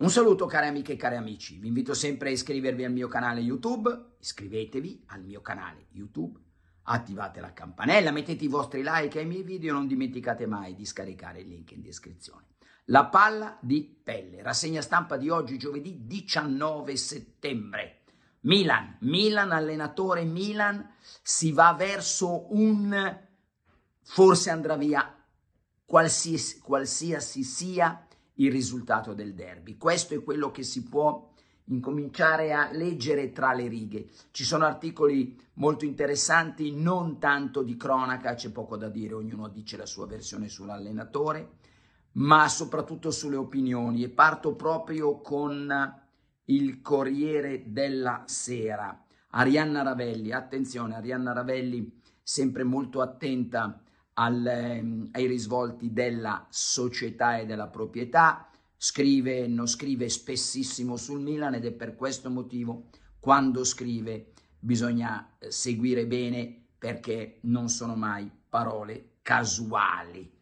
Un saluto cari amiche e cari amici, vi invito sempre a iscrivervi al mio canale YouTube, iscrivetevi al mio canale YouTube, attivate la campanella, mettete i vostri like ai miei video non dimenticate mai di scaricare il link in descrizione. La palla di pelle, rassegna stampa di oggi giovedì 19 settembre. Milan, Milan, allenatore Milan, si va verso un, forse andrà via, qualsiasi, qualsiasi sia il risultato del derby. Questo è quello che si può incominciare a leggere tra le righe. Ci sono articoli molto interessanti, non tanto di cronaca, c'è poco da dire, ognuno dice la sua versione sull'allenatore, ma soprattutto sulle opinioni e parto proprio con il Corriere della Sera. Arianna Ravelli, attenzione, Arianna Ravelli sempre molto attenta a al, ehm, ai risvolti della società e della proprietà, scrive e non scrive spessissimo sul Milan ed è per questo motivo quando scrive bisogna eh, seguire bene perché non sono mai parole casuali.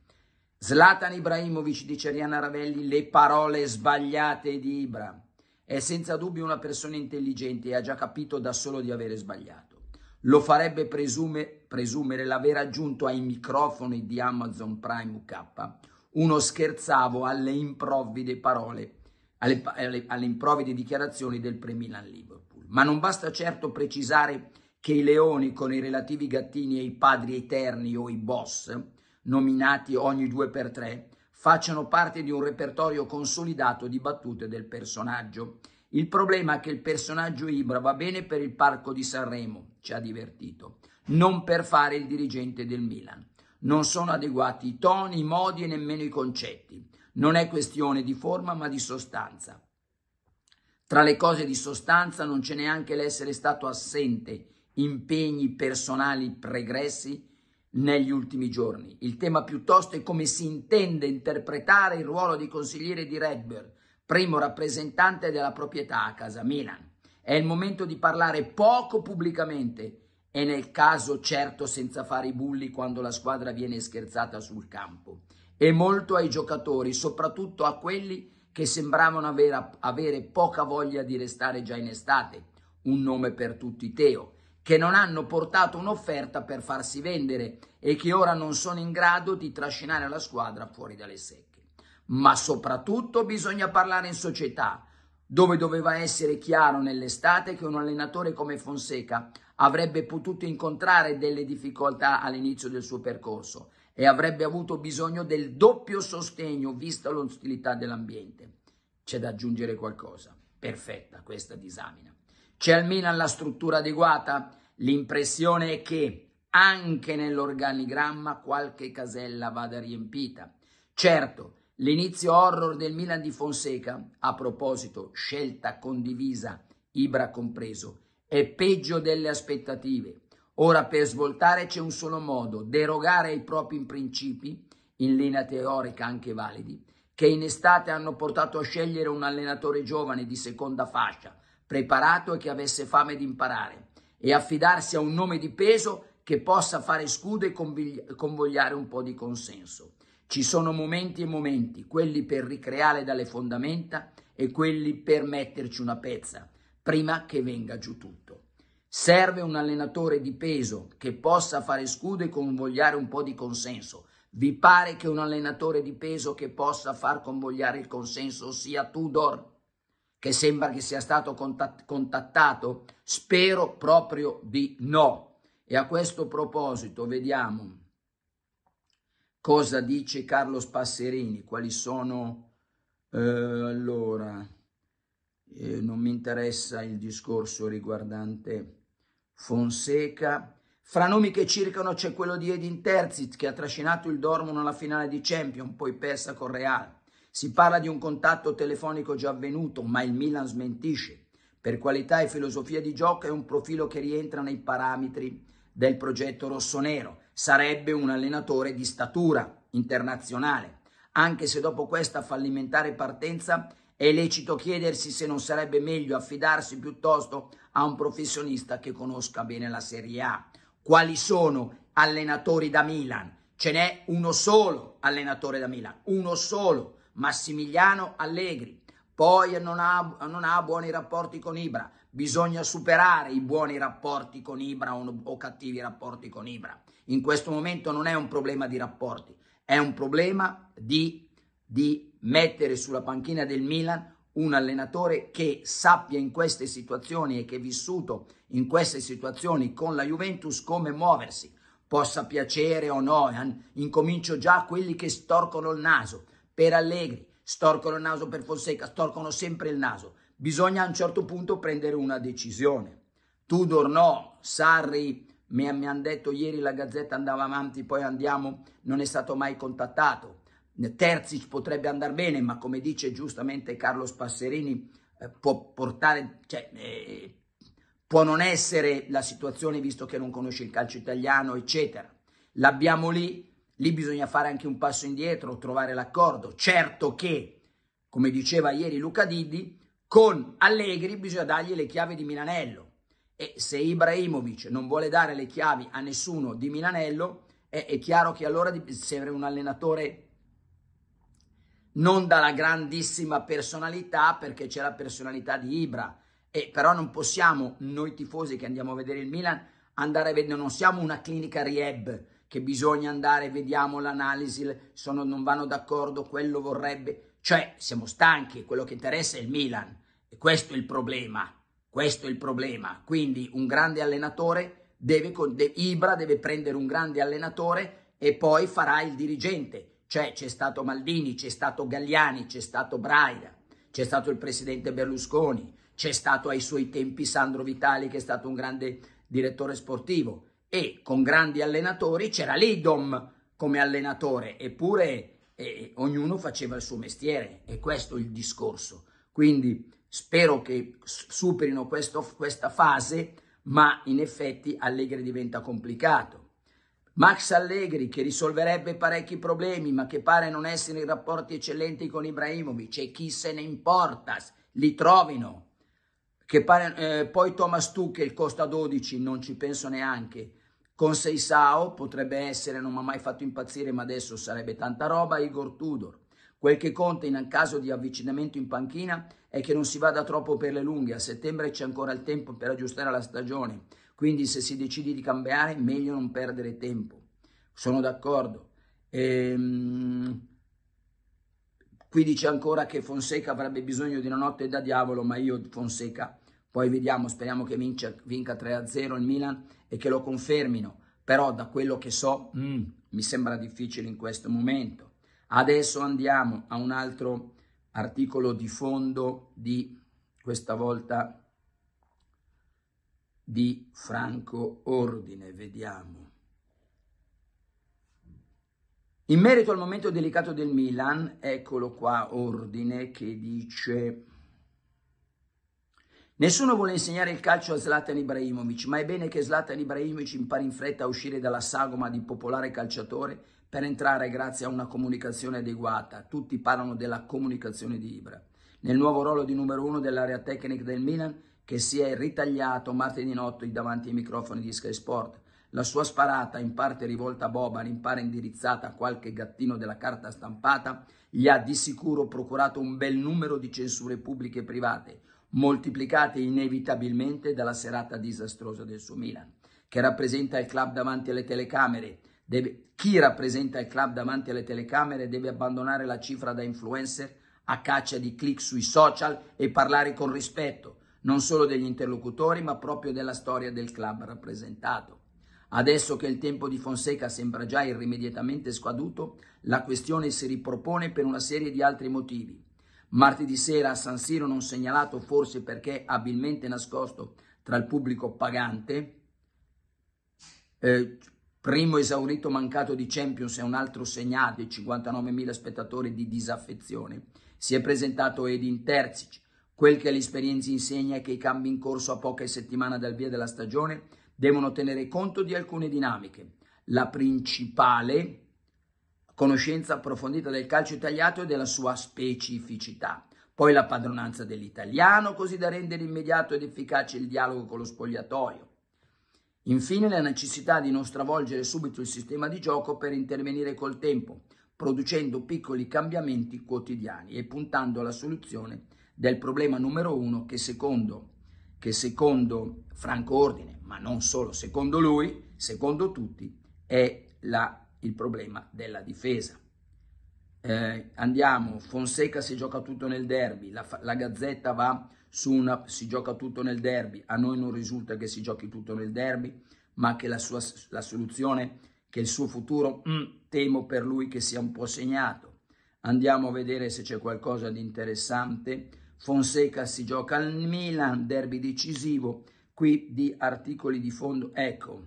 Zlatan Ibrahimovic dice Rihanna Ravelli le parole sbagliate di Ibra. È senza dubbio una persona intelligente e ha già capito da solo di avere sbagliato lo farebbe presume, presumere l'aver aggiunto ai microfoni di Amazon Prime UK uno scherzavo alle improvvide parole, alle, alle, alle improvvide dichiarazioni del pre Milan Liverpool. Ma non basta certo precisare che i leoni con i relativi gattini e i padri eterni o i boss, nominati ogni due per tre, facciano parte di un repertorio consolidato di battute del personaggio il problema è che il personaggio Ibra va bene per il parco di Sanremo, ci ha divertito, non per fare il dirigente del Milan. Non sono adeguati i toni, i modi e nemmeno i concetti. Non è questione di forma ma di sostanza. Tra le cose di sostanza non c'è neanche l'essere stato assente, impegni personali pregressi negli ultimi giorni. Il tema piuttosto è come si intende interpretare il ruolo di consigliere di Redbird, primo rappresentante della proprietà a casa Milan. È il momento di parlare poco pubblicamente e nel caso certo senza fare i bulli quando la squadra viene scherzata sul campo. E molto ai giocatori, soprattutto a quelli che sembravano avere, avere poca voglia di restare già in estate. Un nome per tutti Teo, che non hanno portato un'offerta per farsi vendere e che ora non sono in grado di trascinare la squadra fuori dalle secche ma soprattutto bisogna parlare in società, dove doveva essere chiaro nell'estate che un allenatore come Fonseca avrebbe potuto incontrare delle difficoltà all'inizio del suo percorso e avrebbe avuto bisogno del doppio sostegno vista l'ostilità dell'ambiente. C'è da aggiungere qualcosa. Perfetta questa disamina. C'è almeno la struttura adeguata? L'impressione è che anche nell'organigramma qualche casella vada riempita. Certo, L'inizio horror del Milan di Fonseca, a proposito, scelta condivisa, Ibra compreso, è peggio delle aspettative. Ora per svoltare c'è un solo modo, derogare ai propri principi, in linea teorica anche validi, che in estate hanno portato a scegliere un allenatore giovane di seconda fascia, preparato e che avesse fame di imparare, e affidarsi a un nome di peso che possa fare scudo e convogliare un po' di consenso. Ci sono momenti e momenti, quelli per ricreare dalle fondamenta e quelli per metterci una pezza, prima che venga giù tutto. Serve un allenatore di peso che possa fare scudo e convogliare un po' di consenso. Vi pare che un allenatore di peso che possa far convogliare il consenso sia Tudor? Che sembra che sia stato contattato? Spero proprio di no. E a questo proposito vediamo cosa dice Carlo Spasserini, quali sono... Eh, allora, eh, non mi interessa il discorso riguardante Fonseca. Fra nomi che circano c'è quello di Edin Terzic che ha trascinato il Dortmund alla finale di Champions, poi persa con Real. Si parla di un contatto telefonico già avvenuto, ma il Milan smentisce. Per qualità e filosofia di gioco è un profilo che rientra nei parametri del progetto rossonero sarebbe un allenatore di statura internazionale, anche se dopo questa fallimentare partenza è lecito chiedersi se non sarebbe meglio affidarsi piuttosto a un professionista che conosca bene la Serie A. Quali sono allenatori da Milan? Ce n'è uno solo allenatore da Milan, uno solo, Massimiliano Allegri. Poi non ha, non ha buoni rapporti con Ibra. Bisogna superare i buoni rapporti con Ibra o, o cattivi rapporti con Ibra. In questo momento non è un problema di rapporti, è un problema di, di mettere sulla panchina del Milan un allenatore che sappia in queste situazioni e che è vissuto in queste situazioni con la Juventus come muoversi, possa piacere o no, eh, incomincio già quelli che storcono il naso per Allegri, storcono il naso per Fonseca, storcono sempre il naso. Bisogna a un certo punto prendere una decisione. Tudor no, Sarri mi, mi hanno detto ieri la Gazzetta andava avanti, poi andiamo, non è stato mai contattato. Terzic potrebbe andare bene, ma come dice giustamente Carlo Spasserini, eh, può portare, cioè, eh, può non essere la situazione visto che non conosce il calcio italiano, eccetera. L'abbiamo lì, lì bisogna fare anche un passo indietro, trovare l'accordo. Certo che, come diceva ieri Luca Didi, con Allegri bisogna dargli le chiavi di Milanello e se Ibrahimovic non vuole dare le chiavi a nessuno di Milanello, è, è chiaro che allora serve un allenatore non dalla grandissima personalità, perché c'è la personalità di Ibra. E però non possiamo, noi tifosi che andiamo a vedere il Milan, andare a vedere, non siamo una clinica Rieb, che bisogna andare, vediamo l'analisi, sono, non vanno d'accordo, quello vorrebbe. Cioè, siamo stanchi, quello che interessa è il Milan. E questo è il problema. Questo è il problema. Quindi un grande allenatore deve, de, Ibra deve prendere un grande allenatore e poi farà il dirigente. Cioè c'è stato Maldini, c'è stato Galliani, c'è stato Braia, c'è stato il presidente Berlusconi, c'è stato ai suoi tempi Sandro Vitali che è stato un grande direttore sportivo e con grandi allenatori c'era l'Idom come allenatore, eppure eh, ognuno faceva il suo mestiere e questo è il discorso. Quindi Spero che superino questo, questa fase, ma in effetti Allegri diventa complicato. Max Allegri che risolverebbe parecchi problemi ma che pare non essere in rapporti eccellenti con Ibrahimovic e chi se ne importa, li trovino. Pare, eh, poi Thomas Tuchel costa 12, non ci penso neanche. Con Seisao potrebbe essere, non mi ha mai fatto impazzire ma adesso sarebbe tanta roba, Igor Tudor. Quel che conta in caso di avvicinamento in panchina è che non si vada troppo per le lunghe, a settembre c'è ancora il tempo per aggiustare la stagione, quindi se si decide di cambiare meglio non perdere tempo. Sono d'accordo. Ehm... Qui dice ancora che Fonseca avrebbe bisogno di una notte da diavolo, ma io Fonseca, poi vediamo, speriamo che vincia, vinca 3-0 il Milan e che lo confermino, però da quello che so mm, mi sembra difficile in questo momento. Adesso andiamo a un altro articolo di fondo di questa volta di Franco Ordine, vediamo. In merito al momento delicato del Milan, eccolo qua Ordine che dice Nessuno vuole insegnare il calcio a Zlatan Ibrahimovic, ma è bene che Zlatan Ibrahimovic impari in fretta a uscire dalla sagoma di popolare calciatore per entrare grazie a una comunicazione adeguata. Tutti parlano della comunicazione di Ibra. Nel nuovo ruolo di numero uno dell'area tecnica del Milan, che si è ritagliato martedì notte davanti ai microfoni di Sky Sport. La sua sparata, in parte rivolta a Boban, in parte indirizzata a qualche gattino della carta stampata, gli ha di sicuro procurato un bel numero di censure pubbliche e private, moltiplicate inevitabilmente dalla serata disastrosa del suo Milan, che rappresenta il club davanti alle telecamere, Deve, chi rappresenta il club davanti alle telecamere deve abbandonare la cifra da influencer a caccia di click sui social e parlare con rispetto, non solo degli interlocutori, ma proprio della storia del club rappresentato. Adesso che il tempo di Fonseca sembra già irrimediatamente scaduto, la questione si ripropone per una serie di altri motivi. Martedì sera a San Siro non segnalato forse perché abilmente nascosto tra il pubblico pagante, eh, primo esaurito mancato di Champions e un altro segnale, 59.000 spettatori di disaffezione. Si è presentato Edin Terzic. Quel che l'esperienza insegna è che i cambi in corso a poche settimane dal via della stagione devono tenere conto di alcune dinamiche. La principale conoscenza approfondita del calcio italiano e della sua specificità. Poi la padronanza dell'italiano, così da rendere immediato ed efficace il dialogo con lo spogliatoio Infine la necessità di non stravolgere subito il sistema di gioco per intervenire col tempo, producendo piccoli cambiamenti quotidiani e puntando alla soluzione del problema numero uno che secondo, che secondo Franco Ordine, ma non solo, secondo lui, secondo tutti, è la, il problema della difesa. Eh, andiamo, Fonseca si gioca tutto nel derby, la, la Gazzetta va su una, si gioca tutto nel derby, a noi non risulta che si giochi tutto nel derby, ma che la, sua, la soluzione, che il suo futuro, mh, mm. temo per lui che sia un po' segnato. Andiamo a vedere se c'è qualcosa di interessante. Fonseca si gioca al Milan, derby decisivo, qui di articoli di fondo, ecco,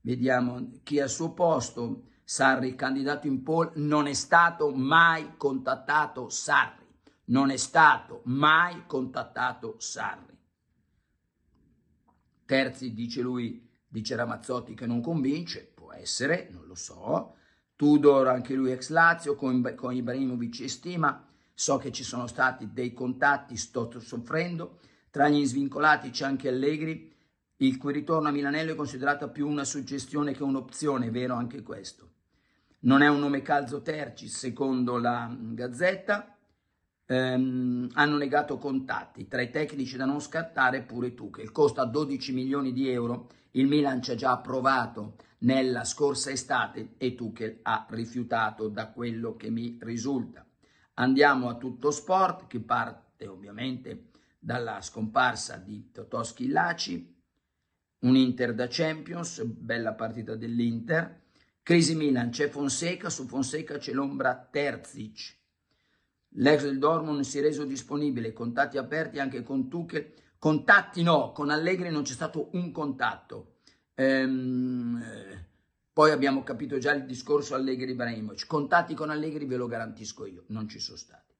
vediamo chi è al suo posto, Sarri candidato in poll, non è stato mai contattato Sarri non è stato mai contattato Sarri. Terzi, dice lui, dice Ramazzotti che non convince, può essere, non lo so. Tudor, anche lui ex Lazio, con, con Ibrahimovic e Stima, so che ci sono stati dei contatti, sto soffrendo. Tra gli svincolati c'è anche Allegri, il cui ritorno a Milanello è considerato più una suggestione che un'opzione, vero anche questo. Non è un nome calzo terci, secondo la mm, Gazzetta, ehm, hanno negato contatti, tra i tecnici da non scattare pure tu, che costa 12 milioni di euro, il Milan ci ha già approvato nella scorsa estate e Tuchel ha rifiutato da quello che mi risulta. Andiamo a tutto sport che parte ovviamente dalla scomparsa di Totoschi Laci, un Inter da Champions, bella partita dell'Inter, crisi Milan, c'è Fonseca, su Fonseca c'è l'ombra Terzic, L'ex del Dortmund si è reso disponibile, contatti aperti anche con Tuchel. Contatti no, con Allegri non c'è stato un contatto. Ehm, poi abbiamo capito già il discorso Allegri-Ibrahimovic. Contatti con Allegri ve lo garantisco io, non ci sono stati.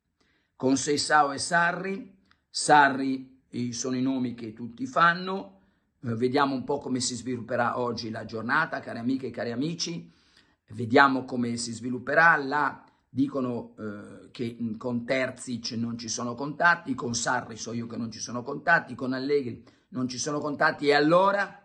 Con Seisao e Sarri, Sarri sono i nomi che tutti fanno. Eh, vediamo un po' come si svilupperà oggi la giornata, cari amiche e cari amici. Vediamo come si svilupperà la dicono eh, che mm, con Terzic non ci sono contatti, con Sarri so io che non ci sono contatti, con Allegri non ci sono contatti e allora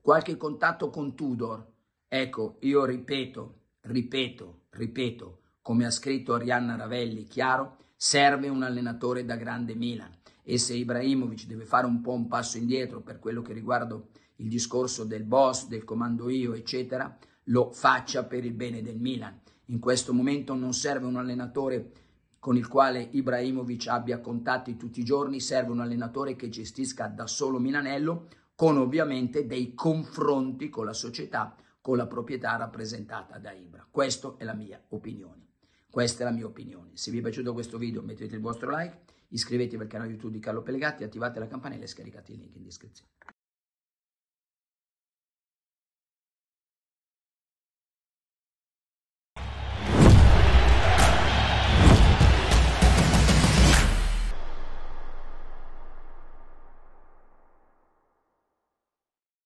qualche contatto con Tudor. Ecco, io ripeto, ripeto, ripeto, come ha scritto Arianna Ravelli, chiaro, serve un allenatore da grande Milan e se Ibrahimovic deve fare un po' un passo indietro per quello che riguarda il discorso del boss, del comando io, eccetera, lo faccia per il bene del Milan in questo momento non serve un allenatore con il quale Ibrahimovic abbia contatti tutti i giorni, serve un allenatore che gestisca da solo Milanello, con ovviamente dei confronti con la società, con la proprietà rappresentata da Ibra. Questa è la mia opinione. Questa è la mia opinione. Se vi è piaciuto questo video mettete il vostro like, iscrivetevi al canale YouTube di Carlo Pellegatti, attivate la campanella e scaricate il link in descrizione.